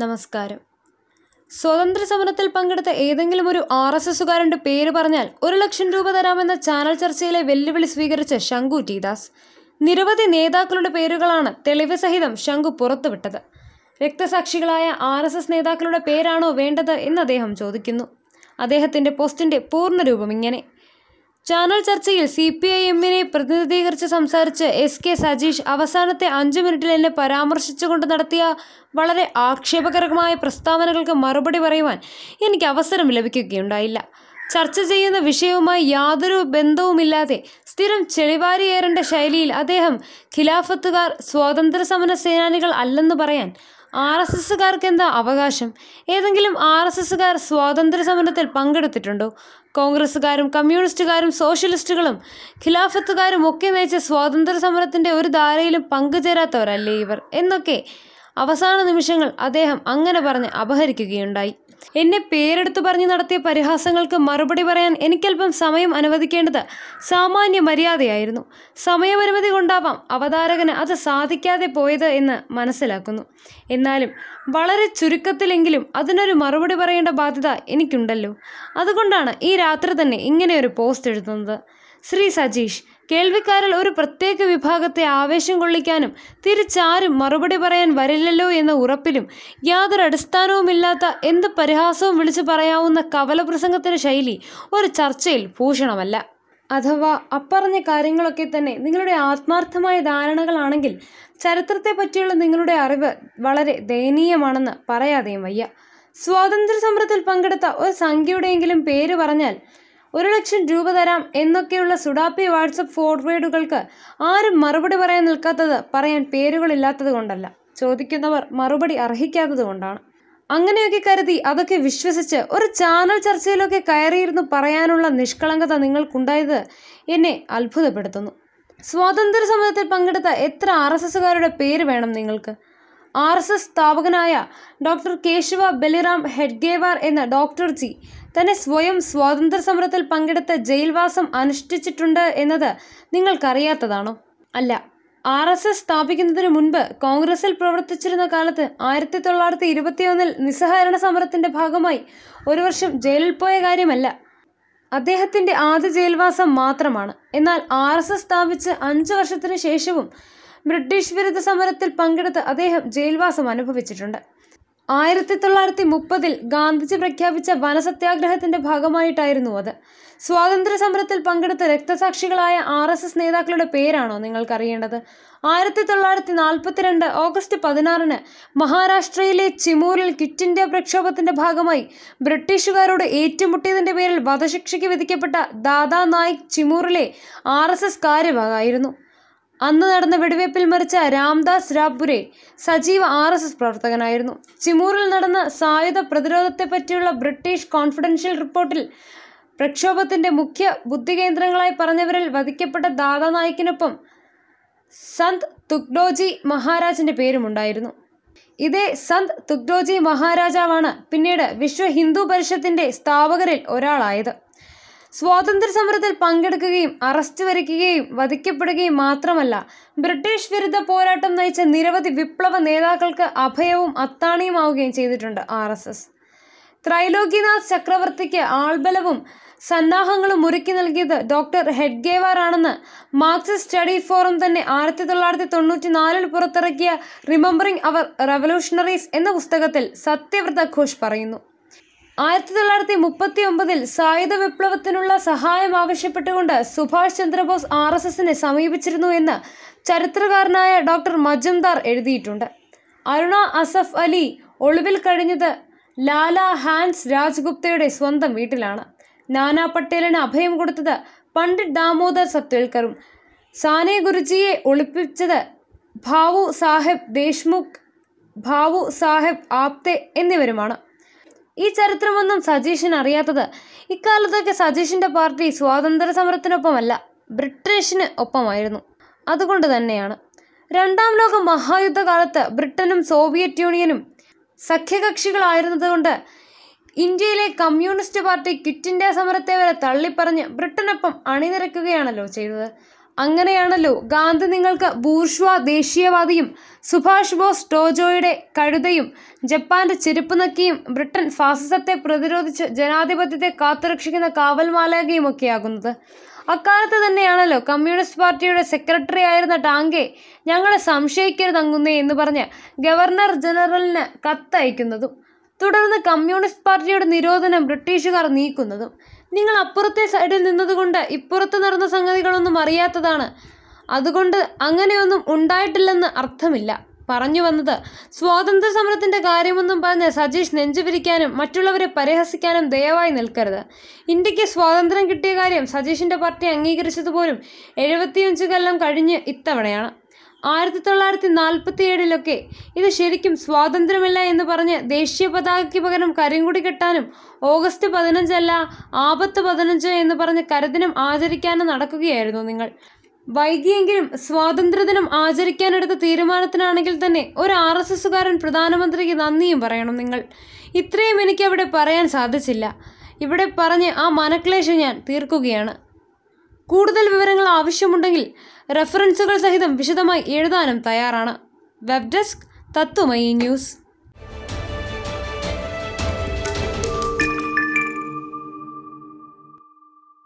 നമസ്കാരം സ്വതന്ത്ര സമരത്തിൽ പങ്കെടുത്ത ഏതെങ്കിലും ഒരു ആർ എസ് എസുകാരൻ്റെ പേര് പറഞ്ഞാൽ ഒരു ലക്ഷം രൂപ തരാമെന്ന ചാനൽ ചർച്ചയിലെ വെല്ലുവിളി സ്വീകരിച്ച ശങ്കു ടീദാസ് നിരവധി നേതാക്കളുടെ പേരുകളാണ് തെളിവ് സഹിതം ശങ്കു പുറത്തുവിട്ടത് രക്തസാക്ഷികളായ ആർ എസ് എസ് നേതാക്കളുടെ പേരാണോ വേണ്ടത് എന്ന് അദ്ദേഹം ചോദിക്കുന്നു അദ്ദേഹത്തിൻ്റെ പോസ്റ്റിൻ്റെ പൂർണ്ണരൂപം ഇങ്ങനെ ചാനൽ ചർച്ചയിൽ സി പി ഐ എമ്മിനെ പ്രതിനിധീകരിച്ച് സംസാരിച്ച് എസ് കെ സജീഷ് അവസാനത്തെ അഞ്ചു മിനിറ്റിൽ എന്നെ പരാമർശിച്ചുകൊണ്ട് നടത്തിയ വളരെ ആക്ഷേപകരമായ പ്രസ്താവനകൾക്ക് മറുപടി പറയുവാൻ എനിക്ക് അവസരം ലഭിക്കുകയുണ്ടായില്ല ചർച്ച ചെയ്യുന്ന വിഷയവുമായി യാതൊരു ബന്ധവുമില്ലാതെ സ്ഥിരം ചെളിവാരിയേറേണ്ട ശൈലിയിൽ അദ്ദേഹം ഖിലാഫത്തുകാർ സ്വാതന്ത്ര്യ സമര സേനാനികൾ അല്ലെന്ന് പറയാൻ ആർ എസ് എസ്സുകാർക്ക് എന്താ അവകാശം ഏതെങ്കിലും ആർ എസ് എസ്സുകാർ സ്വാതന്ത്ര്യ സമരത്തിൽ പങ്കെടുത്തിട്ടുണ്ടോ കോൺഗ്രസ്സുകാരും കമ്മ്യൂണിസ്റ്റുകാരും സോഷ്യലിസ്റ്റുകളും ഖിലാഫത്തുകാരും ഒക്കെ നയിച്ച സ്വാതന്ത്ര്യ സമരത്തിൻ്റെ ഒരു ധാരയിലും പങ്കുചേരാത്തവരല്ലേ ഇവർ എന്നൊക്കെ അവസാന നിമിഷങ്ങൾ അദ്ദേഹം അങ്ങനെ പറഞ്ഞ് അപഹരിക്കുകയുണ്ടായി എന്നെ പേരെടുത്തു പറഞ്ഞു നടത്തിയ പരിഹാസങ്ങൾക്ക് മറുപടി പറയാൻ എനിക്കല്പം സമയം അനുവദിക്കേണ്ടത് സാമാന്യ മര്യാദയായിരുന്നു സമയപരിമിതി കൊണ്ടാവാം അവതാരകന് അത് സാധിക്കാതെ പോയത് എന്ന് മനസ്സിലാക്കുന്നു എന്നാലും വളരെ ചുരുക്കത്തിലെങ്കിലും അതിനൊരു മറുപടി പറയേണ്ട ബാധ്യത എനിക്കുണ്ടല്ലോ അതുകൊണ്ടാണ് ഈ രാത്രി തന്നെ ഇങ്ങനെയൊരു പോസ്റ്റ് എഴുതുന്നത് ശ്രീ സജീഷ് കേൾവിക്കാരിൽ ഒരു പ്രത്യേക വിഭാഗത്തെ ആവേശം കൊള്ളിക്കാനും തിരിച്ചാരും മറുപടി പറയാൻ വരില്ലല്ലോ എന്ന ഉറപ്പിലും യാതൊരു അടിസ്ഥാനവുമില്ലാത്ത എന്ത് പരിഹാസവും വിളിച്ചു പറയാവുന്ന കവലപ്രസംഗത്തിൻ്റെ ശൈലി ഒരു ചർച്ചയിൽ ഭൂഷണമല്ല അഥവാ അപ്പറഞ്ഞ കാര്യങ്ങളൊക്കെ തന്നെ നിങ്ങളുടെ ആത്മാർത്ഥമായ ധാരണകളാണെങ്കിൽ ചരിത്രത്തെ പറ്റിയുള്ള നിങ്ങളുടെ അറിവ് വളരെ ദയനീയമാണെന്ന് പറയാതെയും വയ്യ സ്വാതന്ത്ര്യ സമരത്തിൽ പങ്കെടുത്ത ഒരു സംഖ്യയുടെയെങ്കിലും പേര് പറഞ്ഞാൽ ഒരു ലക്ഷം രൂപ തരാം എന്നൊക്കെയുള്ള സുഡാപ്പി വാട്സപ്പ് ഫോർവേഡുകൾക്ക് ആരും മറുപടി പറയാൻ നിൽക്കാത്തത് പറയാൻ പേരുകളില്ലാത്തത് കൊണ്ടല്ല ചോദിക്കുന്നവർ മറുപടി അർഹിക്കാത്തത് കൊണ്ടാണ് അങ്ങനെയൊക്കെ കരുതി അതൊക്കെ വിശ്വസിച്ച് ഒരു ചാനൽ ചർച്ചയിലൊക്കെ കയറിയിരുന്നു പറയാനുള്ള നിഷ്കളങ്കത നിങ്ങൾക്കുണ്ടായത് എന്നെ അത്ഭുതപ്പെടുത്തുന്നു സ്വാതന്ത്ര്യ സമരത്തിൽ പങ്കെടുത്ത എത്ര ആർ എസ് എസുകാരുടെ പേര് വേണം നിങ്ങൾക്ക് ആർ എസ് എസ് സ്ഥാപകനായ ഡോക്ടർ കേശവ ബലിറാം ഹെഡ്ഗേവാർ എന്ന ഡോക്ടർജി തന്നെ സ്വയം സ്വാതന്ത്ര്യ സമരത്തിൽ പങ്കെടുത്ത ജയിൽവാസം അനുഷ്ഠിച്ചിട്ടുണ്ട് എന്നത് നിങ്ങൾക്കറിയാത്തതാണോ അല്ല ആർ എസ് എസ് സ്ഥാപിക്കുന്നതിന് മുൻപ് കോൺഗ്രസിൽ പ്രവർത്തിച്ചിരുന്ന കാലത്ത് ആയിരത്തി തൊള്ളായിരത്തി ഇരുപത്തിയൊന്നിൽ നിസ്സഹകരണ സമരത്തിന്റെ ഭാഗമായി ഒരു വർഷം ജയിലിൽ പോയ കാര്യമല്ല അദ്ദേഹത്തിന്റെ ആദ്യ ജയിൽവാസം മാത്രമാണ് എന്നാൽ ആർ എസ് എസ് സ്ഥാപിച്ച് അഞ്ചു വർഷത്തിനു ശേഷവും ബ്രിട്ടീഷ് വിരുദ്ധ സമരത്തിൽ പങ്കെടുത്ത് അദ്ദേഹം ജയിൽവാസം അനുഭവിച്ചിട്ടുണ്ട് ആയിരത്തി തൊള്ളായിരത്തി മുപ്പതിൽ ഗാന്ധിജി പ്രഖ്യാപിച്ച വനസത്യാഗ്രഹത്തിന്റെ ഭാഗമായിട്ടായിരുന്നു അത് സ്വാതന്ത്ര്യ സമരത്തിൽ പങ്കെടുത്ത രക്തസാക്ഷികളായ ആർ എസ് എസ് നേതാക്കളുടെ പേരാണോ നിങ്ങൾക്കറിയേണ്ടത് ആയിരത്തി തൊള്ളായിരത്തി നാൽപ്പത്തിരണ്ട് ഓഗസ്റ്റ് പതിനാറിന് മഹാരാഷ്ട്രയിലെ ചിമൂറിൽ ക്വിറ്റ് ഇന്ത്യ പ്രക്ഷോഭത്തിന്റെ ഭാഗമായി ബ്രിട്ടീഷുകാരോട് ഏറ്റുമുട്ടിയതിന്റെ പേരിൽ വധശിക്ഷയ്ക്ക് വിധിക്കപ്പെട്ട ദാദാ നായിക് ചിമൂറിലെ ആർ എസ് എസ് കാര്യവാകായിരുന്നു അന്ന് നടന്ന വെടിവയ്പിൽ മരിച്ച രാംദാസ് രാബ്പുരെ സജീവ ആർ എസ് എസ് പ്രവർത്തകനായിരുന്നു ചിമൂറിൽ നടന്ന സായുധ പ്രതിരോധത്തെ പറ്റിയുള്ള ബ്രിട്ടീഷ് കോൺഫിഡൻഷ്യൽ റിപ്പോർട്ടിൽ പ്രക്ഷോഭത്തിന്റെ മുഖ്യ ബുദ്ധി കേന്ദ്രങ്ങളായി പറഞ്ഞവരിൽ വധിക്കപ്പെട്ട ദാദാ നായിക്കിനൊപ്പം സന്ത് തുഗ്ഡോജി മഹാരാജിന്റെ പേരുമുണ്ടായിരുന്നു ഇതേ സന്ത് തുഗ്ഡോജി മഹാരാജാവാണ് പിന്നീട് വിശ്വ ഹിന്ദു പരിഷത്തിന്റെ സ്ഥാപകരിൽ ഒരാളായത് സ്വാതന്ത്ര്യ സമരത്തിൽ പങ്കെടുക്കുകയും അറസ്റ്റ് വരയ്ക്കുകയും വധിക്കപ്പെടുകയും മാത്രമല്ല ബ്രിട്ടീഷ് വിരുദ്ധ പോരാട്ടം നയിച്ച നിരവധി വിപ്ലവ നേതാക്കൾക്ക് അഭയവും അത്താണിയുമാവുകയും ചെയ്തിട്ടുണ്ട് ആർ എസ് എസ് ത്രൈലോകിനാഥ് ചക്രവർത്തിക്ക് ആൾബലവും സന്നാഹങ്ങളും ഒരുക്കി നൽകിയത് ഡോക്ടർ ഹെഡ്ഗേവാറാണെന്ന് ആണെന്ന് മാർക്സിസ്റ്റ് സ്റ്റഡി ഫോറം തന്നെ ആയിരത്തി തൊള്ളായിരത്തി തൊണ്ണൂറ്റി നാലിൽ പുറത്തിറക്കിയ റിമംബറിംഗ് അവർ റവല്യൂഷണറീസ് എന്ന പുസ്തകത്തിൽ സത്യവ്രത ഘോഷ് പറയുന്നു ആയിരത്തി തൊള്ളായിരത്തി മുപ്പത്തി ഒമ്പതിൽ സായുധ വിപ്ലവത്തിനുള്ള സഹായം ആവശ്യപ്പെട്ടുകൊണ്ട് സുഭാഷ് ചന്ദ്രബോസ് ആർ എസ് എസിനെ സമീപിച്ചിരുന്നു എന്ന് ചരിത്രകാരനായ ഡോക്ടർ മജുംദാർ എഴുതിയിട്ടുണ്ട് അരുണ അസഫ് അലി ഒളിവിൽ കഴിഞ്ഞത് ലാല ഹാൻസ് രാജ്ഗുപ്തയുടെ സ്വന്തം വീട്ടിലാണ് നാനാ പട്ടേലിന് അഭയം കൊടുത്തത് പണ്ഡിറ്റ് ദാമോദർ സത്വേൽക്കറും സാനെ ഗുരുജിയെ ഒളിപ്പിച്ചത് ഭാവു സാഹെബ് ദേശ്മുഖ് ഭാവു സാഹെബ് ആപ്തെ എന്നിവരുമാണ് ഈ ചരിത്രമൊന്നും സജീഷൻ അറിയാത്തത് ഇക്കാലത്തൊക്കെ സജീഷിൻ്റെ പാർട്ടി സ്വാതന്ത്ര്യ സമരത്തിനൊപ്പമല്ല ബ്രിട്ടീഷിന് ഒപ്പമായിരുന്നു അതുകൊണ്ട് തന്നെയാണ് രണ്ടാം ലോക മഹായുദ്ധകാലത്ത് ബ്രിട്ടനും സോവിയറ്റ് യൂണിയനും സഖ്യകക്ഷികളായിരുന്നതുകൊണ്ട് ഇന്ത്യയിലെ കമ്മ്യൂണിസ്റ്റ് പാർട്ടി ക്വിറ്റ് ഇന്ത്യ സമരത്തെ വരെ തള്ളിപ്പറഞ്ഞ് ബ്രിട്ടനൊപ്പം അണിനിരക്കുകയാണല്ലോ ചെയ്തത് അങ്ങനെയാണല്ലോ ഗാന്ധി നിങ്ങൾക്ക് ബൂർഷ്വ ദേശീയവാദിയും സുഭാഷ് ബോസ് ടോജോയുടെ കഴുതയും ജപ്പാന്റെ നക്കിയും ബ്രിട്ടൻ ഫാസിസത്തെ പ്രതിരോധിച്ച് ജനാധിപത്യത്തെ കാത്തുരക്ഷിക്കുന്ന ഒക്കെയാകുന്നത് അക്കാലത്ത് തന്നെയാണല്ലോ കമ്മ്യൂണിസ്റ്റ് പാർട്ടിയുടെ സെക്രട്ടറി ആയിരുന്ന ടാങ്കെ ഞങ്ങളെ സംശയിക്കരുതങ്ങുന്നേ എന്ന് പറഞ്ഞ് ഗവർണർ ജനറലിന് കത്തയക്കുന്നതും തുടർന്ന് കമ്മ്യൂണിസ്റ്റ് പാർട്ടിയുടെ നിരോധനം ബ്രിട്ടീഷുകാർ നീക്കുന്നതും നിങ്ങൾ അപ്പുറത്തെ സൈഡിൽ നിന്നതുകൊണ്ട് ഇപ്പുറത്ത് നടന്ന സംഗതികളൊന്നും അറിയാത്തതാണ് അതുകൊണ്ട് അങ്ങനെയൊന്നും ഉണ്ടായിട്ടില്ലെന്ന് അർത്ഥമില്ല പറഞ്ഞു വന്നത് സ്വാതന്ത്ര്യ സമരത്തിന്റെ കാര്യമൊന്നും പറഞ്ഞ് സജീഷ് നെഞ്ചുപിരിക്കാനും മറ്റുള്ളവരെ പരിഹസിക്കാനും ദയവായി നിൽക്കരുത് ഇന്ത്യക്ക് സ്വാതന്ത്ര്യം കിട്ടിയ കാര്യം സജീഷിന്റെ പാർട്ടി അംഗീകരിച്ചതുപോലും എഴുപത്തിയഞ്ച് കൊല്ലം കഴിഞ്ഞ് ഇത്തവണയാണ് ആയിരത്തി തൊള്ളായിരത്തി നാൽപ്പത്തി ഏഴിലൊക്കെ ഇത് ശരിക്കും സ്വാതന്ത്ര്യമല്ല എന്ന് പറഞ്ഞ് ദേശീയ പതാകയ്ക്ക് പകരം കരിങ്കുടി കെട്ടാനും ഓഗസ്റ്റ് പതിനഞ്ചല്ല ആപത്ത് പതിനഞ്ച് എന്ന് പറഞ്ഞ് കരദിനം ആചരിക്കാനും നടക്കുകയായിരുന്നു നിങ്ങൾ വൈകിയെങ്കിലും സ്വാതന്ത്ര്യദിനം ആചരിക്കാനെടുത്ത തീരുമാനത്തിനാണെങ്കിൽ തന്നെ ഒരു ആർ എസ് എസ്സുകാരൻ പ്രധാനമന്ത്രിക്ക് നന്ദിയും പറയണം നിങ്ങൾ ഇത്രയും എനിക്ക് അവിടെ പറയാൻ സാധിച്ചില്ല ഇവിടെ പറഞ്ഞ് ആ മനക്ലേശം ഞാൻ തീർക്കുകയാണ് കൂടുതൽ വിവരങ്ങൾ ആവശ്യമുണ്ടെങ്കിൽ റെഫറൻസുകൾ സഹിതം വിശദമായി എഴുതാനും തയ്യാറാണ് വെബ് ഡെസ്ക് തത്വമയി ന്യൂസ്